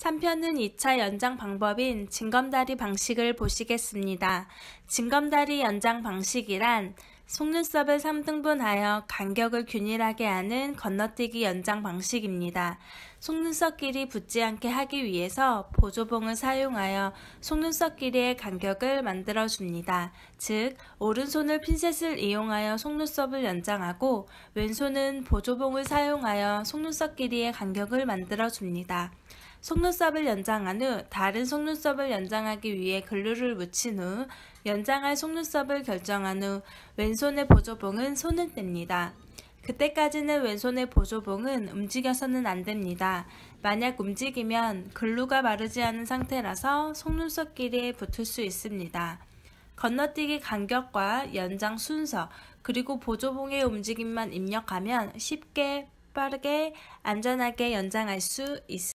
3편은 2차 연장 방법인 징검다리 방식을 보시겠습니다. 징검다리 연장 방식이란 속눈썹을 3등분하여 간격을 균일하게 하는 건너뛰기 연장 방식입니다. 속눈썹끼리 붙지 않게 하기 위해서 보조봉을 사용하여 속눈썹끼리의 간격을 만들어 줍니다. 즉, 오른손을 핀셋을 이용하여 속눈썹을 연장하고 왼손은 보조봉을 사용하여 속눈썹끼리의 간격을 만들어 줍니다. 속눈썹을 연장한 후 다른 속눈썹을 연장하기 위해 글루를 묻힌 후 연장할 속눈썹을 결정한 후 왼손의 보조봉은 손을 뗍니다. 그때까지는 왼손의 보조봉은 움직여서는 안 됩니다. 만약 움직이면 글루가 마르지 않은 상태라서 속눈썹끼리에 붙을 수 있습니다. 건너뛰기 간격과 연장 순서 그리고 보조봉의 움직임만 입력하면 쉽게 빠르게 안전하게 연장할 수 있습니다.